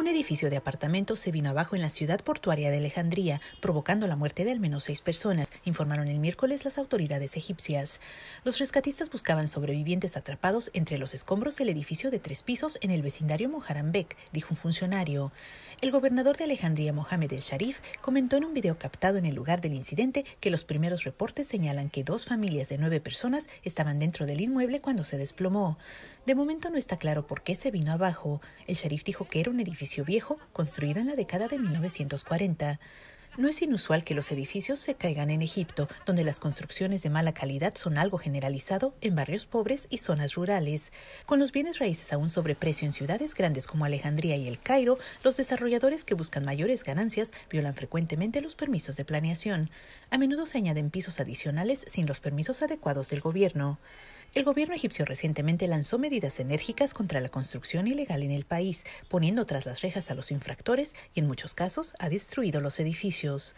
Un edificio de apartamentos se vino abajo en la ciudad portuaria de Alejandría, provocando la muerte de al menos seis personas, informaron el miércoles las autoridades egipcias. Los rescatistas buscaban sobrevivientes atrapados entre los escombros del edificio de tres pisos en el vecindario Mojarambek, dijo un funcionario. El gobernador de Alejandría, Mohamed El Sharif, comentó en un video captado en el lugar del incidente que los primeros reportes señalan que dos familias de nueve personas estaban dentro del inmueble cuando se desplomó. De momento no está claro por qué se vino abajo. El Sharif dijo que era un edificio viejo construido en la década de 1940. No es inusual que los edificios se caigan en Egipto, donde las construcciones de mala calidad son algo generalizado en barrios pobres y zonas rurales. Con los bienes raíces aún un sobreprecio en ciudades grandes como Alejandría y El Cairo, los desarrolladores que buscan mayores ganancias violan frecuentemente los permisos de planeación. A menudo se añaden pisos adicionales sin los permisos adecuados del gobierno. El gobierno egipcio recientemente lanzó medidas enérgicas contra la construcción ilegal en el país, poniendo tras las rejas a los infractores y en muchos casos ha destruido los edificios.